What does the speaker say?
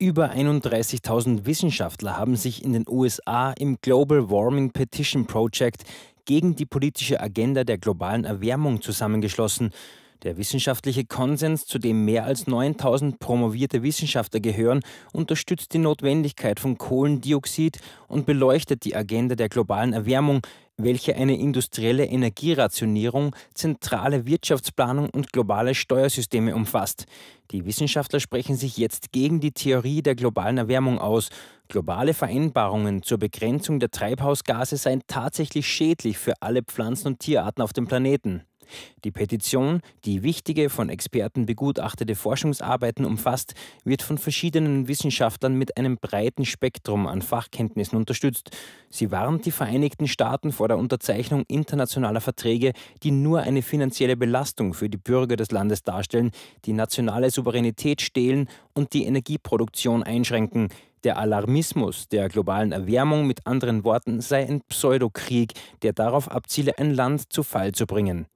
Über 31.000 Wissenschaftler haben sich in den USA im Global Warming Petition Project gegen die politische Agenda der globalen Erwärmung zusammengeschlossen. Der wissenschaftliche Konsens, zu dem mehr als 9000 promovierte Wissenschaftler gehören, unterstützt die Notwendigkeit von Kohlendioxid und beleuchtet die Agenda der globalen Erwärmung, welche eine industrielle Energierationierung, zentrale Wirtschaftsplanung und globale Steuersysteme umfasst. Die Wissenschaftler sprechen sich jetzt gegen die Theorie der globalen Erwärmung aus. Globale Vereinbarungen zur Begrenzung der Treibhausgase seien tatsächlich schädlich für alle Pflanzen und Tierarten auf dem Planeten. Die Petition, die wichtige, von Experten begutachtete Forschungsarbeiten umfasst, wird von verschiedenen Wissenschaftlern mit einem breiten Spektrum an Fachkenntnissen unterstützt. Sie warnt die Vereinigten Staaten vor der Unterzeichnung internationaler Verträge, die nur eine finanzielle Belastung für die Bürger des Landes darstellen, die nationale Souveränität stehlen und die Energieproduktion einschränken. Der Alarmismus der globalen Erwärmung mit anderen Worten sei ein Pseudokrieg, der darauf abziele, ein Land zu Fall zu bringen.